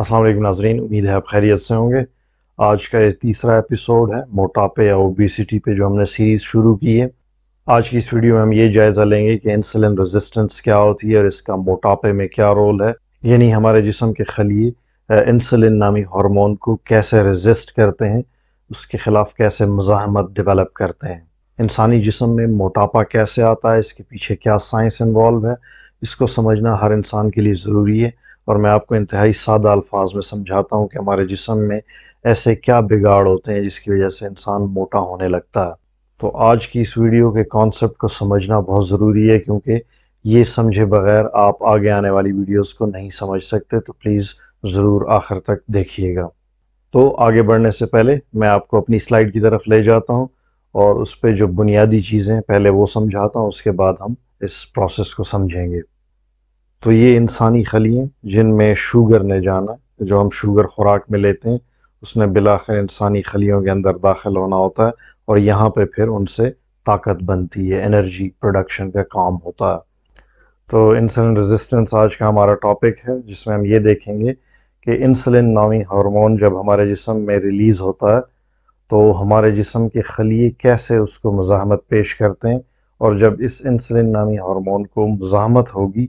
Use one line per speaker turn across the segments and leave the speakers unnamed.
السلام علیکم ناظرین امید ہے آپ خیریت سے ہوں گے آج کا یہ تیسرا ایپیسوڈ ہے موٹاپے یا او بی سی ٹی پہ جو ہم نے سیریز شروع کی ہے آج کی اس ویڈیو میں ہم یہ جائزہ لیں گے کہ انسلن ریزسٹنس کیا ہوتی ہے اور اس کا موٹاپے میں کیا رول ہے یعنی ہمارے جسم کے خلیے انسلن نامی ہارمون کو کیسے ریزسٹ کرتے ہیں اس کے خلاف کیسے مزاحمت ڈیولپ کرتے ہیں انسانی جسم میں موٹاپا کیسے آتا ہے اس کے پیچھے کیا سائنس انوالو ہے اس کو سمجھنا ہر انسان کے لیے ضروری ہے اور میں آپ کو انتہائی سادہ الفاظ میں سمجھاتا ہوں کہ ہمارے جسم میں ایسے کیا بگاڑ ہوتے ہیں جس کی وجہ سے انسان موٹا ہونے لگتا ہے تو آج کی اس ویڈیو کے کانسیپٹ کو سمجھنا بہت ضروری ہے کیونکہ یہ سمجھے بغیر آپ آگے آنے والی ویڈیوز کو نہیں سمجھ سکتے تو پلیز ضرور آخر تک دیکھیے گا تو آگے بڑھنے سے پہلے میں آپ کو اپنی سلائیڈ کی طرف لے جاتا ہوں اور اس پہ جو بنیادی چیزیں پہلے وہ سمجھاتا ہوں اس کے بعد ہم اس پروسیس کو سمجھیں گے تو یہ انسانی ہیں جن میں شوگر نے جانا جو ہم شوگر خوراک میں لیتے ہیں اس نے بلاخر انسانی خلیوں کے اندر داخل ہونا ہوتا ہے اور یہاں پہ پھر ان سے طاقت بنتی ہے انرجی پروڈکشن کا کام ہوتا ہے تو انسلن ریزسٹنس آج کا ہمارا ٹاپک ہے جس میں ہم یہ دیکھیں گے کہ انسلن نامی ہارمون جب ہمارے جسم میں ریلیز ہوتا ہے تو ہمارے جسم کے خلیے کیسے اس کو مزاحمت پیش کرتے ہیں اور جب اس انسلن نامی ہارمون کو مزاحمت ہوگی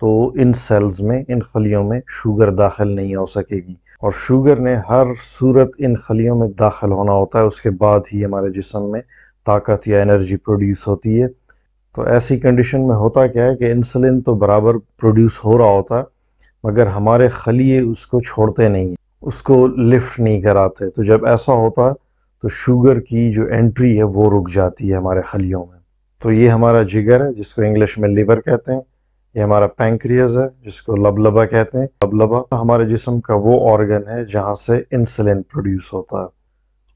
تو ان سیلز میں ان خلیوں میں شوگر داخل نہیں ہو سکے گی اور شوگر نے ہر صورت ان خلیوں میں داخل ہونا ہوتا ہے اس کے بعد ہی ہمارے جسم میں طاقت یا انرجی پروڈیوس ہوتی ہے تو ایسی کنڈیشن میں ہوتا کیا ہے کہ انسلین تو برابر پروڈیوس ہو رہا ہوتا مگر ہمارے خلیے اس کو چھوڑتے نہیں ہیں اس کو لفٹ نہیں کراتے تو جب ایسا ہوتا تو شوگر کی جو انٹری ہے وہ رک جاتی ہے ہمارے خلیوں میں تو یہ ہمارا جگر ہے جس کو انگلش میں لیور کہتے ہیں یہ ہمارا پینکریز ہے جس کو لبلبا کہتے ہیں لبلبا ہمارے جسم کا وہ آرگن ہے جہاں سے انسولین پروڈیوس ہوتا ہے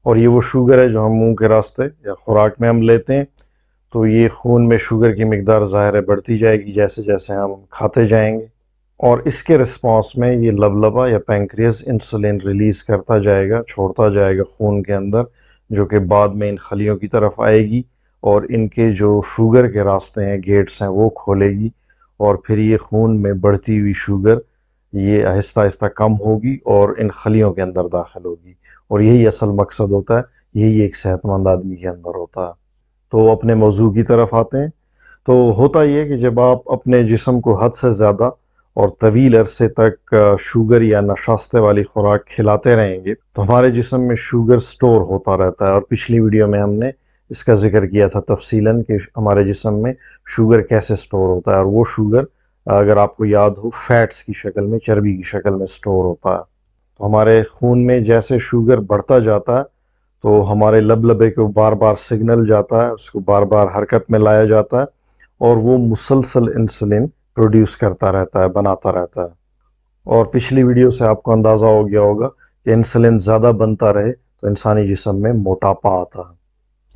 اور یہ وہ شوگر ہے جو ہم منہ کے راستے یا خوراک میں ہم لیتے ہیں تو یہ خون میں شوگر کی مقدار ظاہر ہے بڑھتی جائے گی جیسے جیسے ہم کھاتے جائیں گے اور اس کے رسپانس میں یہ لبلبا یا پینکریز انسولین ریلیز کرتا جائے گا چھوڑتا جائے گا خون کے اندر جو کہ بعد میں ان خلیوں کی طرف آئے گی اور ان کے جو شوگر کے راستے ہیں گیٹس ہیں وہ کھولے گی اور پھر یہ خون میں بڑھتی ہوئی شوگر یہ آہستہ آہستہ کم ہوگی اور ان خلیوں کے اندر داخل ہوگی اور یہی اصل مقصد ہوتا ہے یہی ایک صحت مند آدمی کے اندر ہوتا ہے تو اپنے موضوع کی طرف آتے ہیں تو ہوتا یہ کہ جب آپ اپنے جسم کو حد سے زیادہ اور طویل عرصے تک شوگر یا نشاستے والی خوراک کھلاتے رہیں گے تو ہمارے جسم میں شوگر سٹور ہوتا رہتا ہے اور پچھلی ویڈیو میں ہم نے اس کا ذکر کیا تھا تفصیلاً کہ ہمارے جسم میں شوگر کیسے سٹور ہوتا ہے اور وہ شوگر اگر آپ کو یاد ہو فیٹس کی شکل میں چربی کی شکل میں سٹور ہوتا ہے تو ہمارے خون میں جیسے شوگر بڑھتا جاتا ہے تو ہمارے لب لبے کو بار بار سگنل جاتا ہے اس کو بار بار حرکت میں لایا جاتا ہے اور وہ مسلسل انسولین پروڈیوس کرتا رہتا ہے بناتا رہتا ہے اور پچھلی ویڈیو سے آپ کو اندازہ ہو گیا ہوگا کہ انسولین زیادہ بنتا رہے تو انسانی جسم میں موٹاپا آتا ہے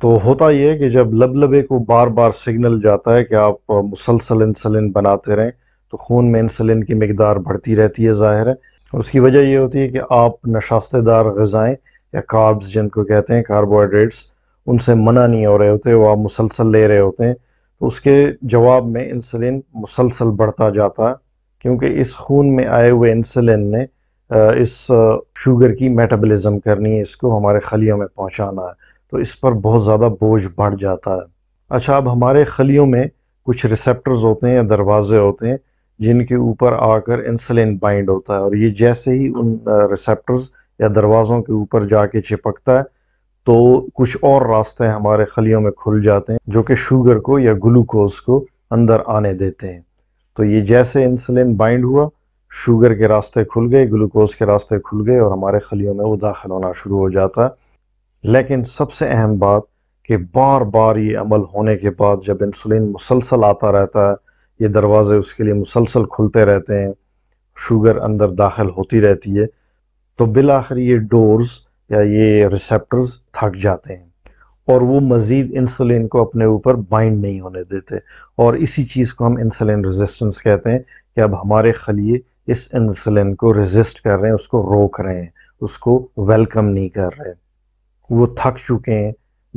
تو ہوتا یہ ہے کہ جب لب لبے کو بار بار سگنل جاتا ہے کہ آپ مسلسل انسلن بناتے رہیں تو خون میں انسلین کی مقدار بڑھتی رہتی ہے ظاہر ہے اور اس کی وجہ یہ ہوتی ہے کہ آپ نشاستے دار غذائیں یا کاربز جن کو کہتے ہیں کاربوہائیڈریٹس ان سے منع نہیں ہو رہے ہوتے وہ آپ مسلسل لے رہے ہوتے ہیں تو اس کے جواب میں انسلن مسلسل بڑھتا جاتا ہے کیونکہ اس خون میں آئے ہوئے انسلن نے اس شوگر کی میٹابلزم کرنی ہے اس کو ہمارے خلیوں میں پہنچانا ہے تو اس پر بہت زیادہ بوجھ بڑھ جاتا ہے اچھا اب ہمارے خلیوں میں کچھ ریسیپٹرز ہوتے ہیں یا دروازے ہوتے ہیں جن کے اوپر آ کر انسلین بائنڈ ہوتا ہے اور یہ جیسے ہی ان ریسیپٹرز یا دروازوں کے اوپر جا کے چپکتا ہے تو کچھ اور راستے ہمارے خلیوں میں کھل جاتے ہیں جو کہ شوگر کو یا گلوکوز کو اندر آنے دیتے ہیں تو یہ جیسے انسلین بائنڈ ہوا شوگر کے راستے کھل گئے گلوکوز کے راستے کھل گئے اور ہمارے خلیوں میں وہ داخل ہونا شروع ہو جاتا ہے لیکن سب سے اہم بات کہ بار بار یہ عمل ہونے کے بعد جب انسولین مسلسل آتا رہتا ہے یہ دروازے اس کے لیے مسلسل کھلتے رہتے ہیں شوگر اندر داخل ہوتی رہتی ہے تو بالآخر یہ ڈورز یا یہ ریسیپٹرز تھک جاتے ہیں اور وہ مزید انسولین کو اپنے اوپر بائنڈ نہیں ہونے دیتے اور اسی چیز کو ہم انسولین ریزسٹنس کہتے ہیں کہ اب ہمارے خلیے اس انسولین کو ریزسٹ کر رہے ہیں اس کو روک رہے ہیں اس کو ویلکم نہیں کر رہے ہیں وہ تھک چکے ہیں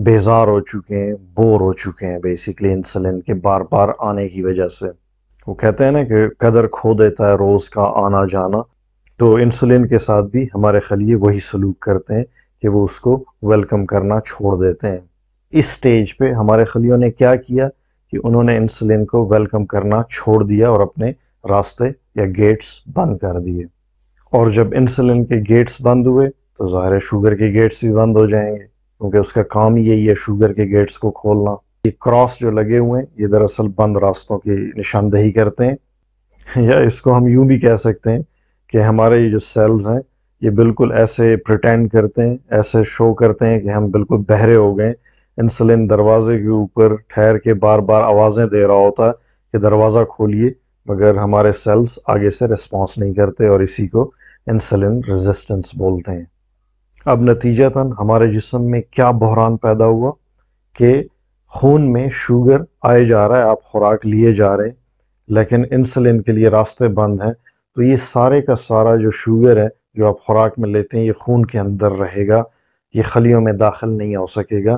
بیزار ہو چکے ہیں بور ہو چکے ہیں بیسیکلی انسلین کے بار بار آنے کی وجہ سے وہ کہتے ہیں نا کہ قدر کھو دیتا ہے روز کا آنا جانا تو انسولین کے ساتھ بھی ہمارے خلیے وہی سلوک کرتے ہیں کہ وہ اس کو ویلکم کرنا چھوڑ دیتے ہیں اس سٹیج پہ ہمارے خلیوں نے کیا کیا کہ انہوں نے انسلین کو ویلکم کرنا چھوڑ دیا اور اپنے راستے یا گیٹس بند کر دیے اور جب انسلین کے گیٹس بند ہوئے تو ظاہر شوگر کے گیٹس بھی بند ہو جائیں گے کیونکہ اس کا کام یہی ہے شوگر کے گیٹس کو کھولنا یہ کراس جو لگے ہوئے ہیں یہ دراصل بند راستوں کی نشاندہی کرتے ہیں یا اس کو ہم یوں بھی کہہ سکتے ہیں کہ ہمارے یہ جو سیلز ہیں یہ بالکل ایسے پریٹینڈ کرتے ہیں ایسے شو کرتے ہیں کہ ہم بالکل بہرے ہو گئے انسلین دروازے کے اوپر ٹھہر کے بار بار آوازیں دے رہا ہوتا ہے کہ دروازہ کھولیے مگر ہمارے سیلز آگے سے ریسپانس نہیں کرتے اور اسی کو انسلین ریزسٹنس بولتے ہیں اب نتیجہ تن ہمارے جسم میں کیا بحران پیدا ہوا کہ خون میں شوگر آئے جا رہا ہے آپ خوراک لیے جا رہے ہیں لیکن انسلین کے لیے راستے بند ہیں تو یہ سارے کا سارا جو شوگر ہے جو آپ خوراک میں لیتے ہیں یہ خون کے اندر رہے گا یہ خلیوں میں داخل نہیں ہو سکے گا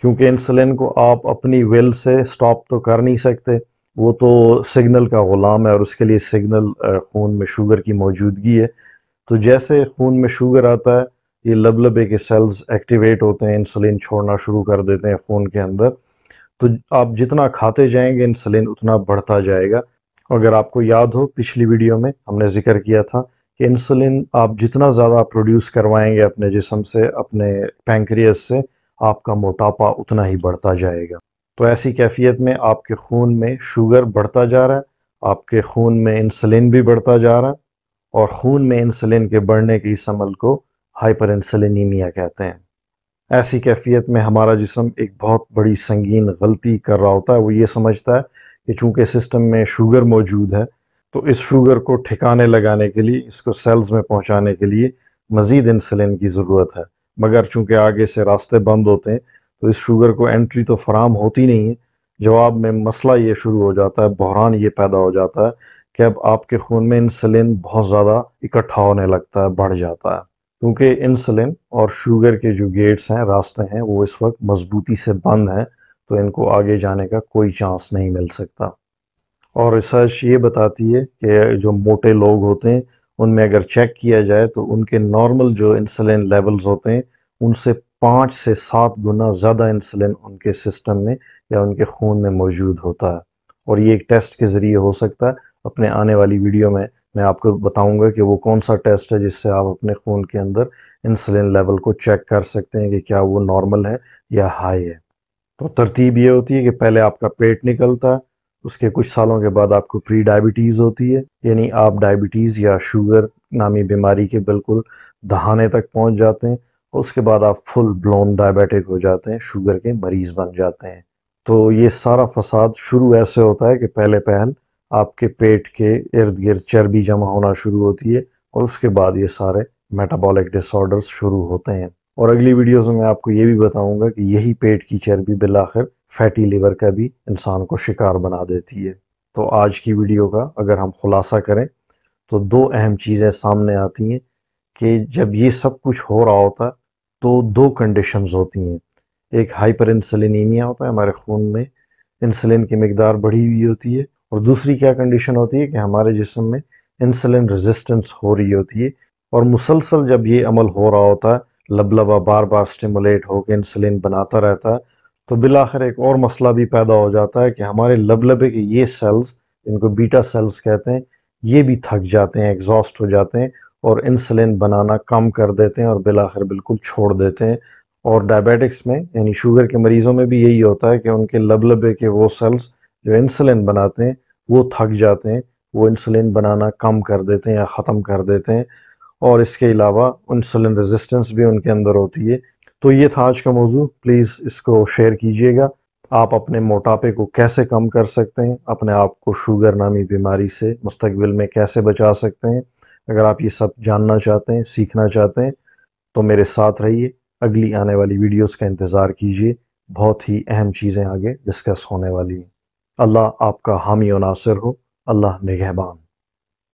کیونکہ انسلین کو آپ اپنی ویل سے سٹاپ تو کر نہیں سکتے وہ تو سگنل کا غلام ہے اور اس کے لیے سگنل خون میں شوگر کی موجودگی ہے تو جیسے خون میں شوگر آتا ہے یہ لب لبے کے سیلز ایکٹیویٹ ہوتے ہیں انسولین چھوڑنا شروع کر دیتے ہیں خون کے اندر تو آپ جتنا کھاتے جائیں گے انسلین اتنا بڑھتا جائے گا اگر آپ کو یاد ہو پچھلی ویڈیو میں ہم نے ذکر کیا تھا کہ انسولین آپ جتنا زیادہ پروڈیوس کروائیں گے اپنے جسم سے اپنے پینکریس سے آپ کا موٹاپا اتنا ہی بڑھتا جائے گا تو ایسی کیفیت میں آپ کے خون میں شوگر بڑھتا جا رہا ہے آپ کے خون میں انسولین بھی بڑھتا جا رہا ہے اور خون میں انسلین کے بڑھنے کے اس عمل کو ہائپر انسلینیمیا کہتے ہیں ایسی کیفیت میں ہمارا جسم ایک بہت بڑی سنگین غلطی کر رہا ہوتا ہے وہ یہ سمجھتا ہے کہ چونکہ سسٹم میں شوگر موجود ہے تو اس شوگر کو ٹھکانے لگانے کے لیے اس کو سیلز میں پہنچانے کے لیے مزید انسلین کی ضرورت ہے مگر چونکہ آگے سے راستے بند ہوتے ہیں تو اس شوگر کو انٹری تو فراہم ہوتی نہیں ہے جواب میں مسئلہ یہ شروع ہو جاتا ہے بحران یہ پیدا ہو جاتا ہے کہ اب آپ کے خون میں انسلین بہت زیادہ اکٹھا ہونے لگتا ہے بڑھ جاتا ہے کیونکہ انسولن اور شوگر کے جو گیٹس ہیں راستے ہیں وہ اس وقت مضبوطی سے بند ہیں تو ان کو آگے جانے کا کوئی چانس نہیں مل سکتا اور ریسرچ یہ بتاتی ہے کہ جو موٹے لوگ ہوتے ہیں ان میں اگر چیک کیا جائے تو ان کے نارمل جو انسلن لیولز ہوتے ہیں ان سے پانچ سے سات گنا زیادہ انسلن ان کے سسٹم میں یا ان کے خون میں موجود ہوتا ہے اور یہ ایک ٹیسٹ کے ذریعے ہو سکتا ہے اپنے آنے والی ویڈیو میں میں آپ کو بتاؤں گا کہ وہ کون سا ٹیسٹ ہے جس سے آپ اپنے خون کے اندر انسولین لیول کو چیک کر سکتے ہیں کہ کیا وہ نارمل ہے یا ہائی ہے تو ترتیب یہ ہوتی ہے کہ پہلے آپ کا پیٹ نکلتا ہے اس کے کچھ سالوں کے بعد آپ کو پری ڈائبٹیز ہوتی ہے یعنی آپ ڈائبٹیز یا شوگر نامی بیماری کے بالکل دہانے تک پہنچ جاتے ہیں اس کے بعد آپ فل بلون ڈائبیٹک ہو جاتے ہیں شوگر کے مریض بن جاتے ہیں تو یہ سارا فساد شروع ایسے ہوتا ہے کہ پہلے پہل آپ کے پیٹ کے ارد گرد چربی جمع ہونا شروع ہوتی ہے اور اس کے بعد یہ سارے میٹابولک ڈس آرڈرز شروع ہوتے ہیں اور اگلی ویڈیوز میں آپ کو یہ بھی بتاؤں گا کہ یہی پیٹ کی چربی بالآخر فیٹی لیور کا بھی انسان کو شکار بنا دیتی ہے تو آج کی ویڈیو کا اگر ہم خلاصہ کریں تو دو اہم چیزیں سامنے آتی ہیں کہ جب یہ سب کچھ ہو رہا ہوتا تو دو کنڈیشنز ہوتی ہیں ایک ہائپر انسلینیمیا ہوتا ہے ہمارے خون میں انسلین کی مقدار بڑھی ہوئی ہوتی ہے اور دوسری کیا کنڈیشن ہوتی ہے کہ ہمارے جسم میں انسلین ریزسٹنس ہو رہی ہوتی ہے اور مسلسل جب یہ عمل ہو رہا ہوتا ہے لب لبا بار بار سٹیمولیٹ ہو کے انسلین بناتا رہتا ہے تو بالاخر ایک اور مسئلہ بھی پیدا ہو جاتا ہے کہ ہمارے لب لبے کے یہ سیلز جن کو بیٹا سیلز کہتے ہیں یہ بھی تھک جاتے ہیں ایگزاسٹ ہو جاتے ہیں اور انسلین بنانا کم کر دیتے ہیں اور بالاخر بالکل چھوڑ دیتے ہیں اور ڈائبیٹکس میں یعنی شوگر کے مریضوں میں بھی یہی ہوتا ہے کہ ان کے لب لبے کے وہ سیلز جو انسولین بناتے ہیں وہ تھک جاتے ہیں وہ انسولین بنانا کم کر دیتے ہیں یا ختم کر دیتے ہیں اور اس کے علاوہ انسولین ریزسٹنس بھی ان کے اندر ہوتی ہے تو یہ تھا آج کا موضوع پلیز اس کو شیئر کیجئے گا آپ اپنے موٹاپے کو کیسے کم کر سکتے ہیں اپنے آپ کو شوگر نامی بیماری سے مستقبل میں کیسے بچا سکتے ہیں اگر آپ یہ سب جاننا چاہتے ہیں سیکھنا چاہتے ہیں تو میرے ساتھ رہیے اگلی آنے والی ویڈیوز کا انتظار کیجیے بہت ہی اہم چیزیں آگے ڈسکس ہونے والی ہیں اللہ آپ کا حامی و ناصر ہو اللہ نگہبان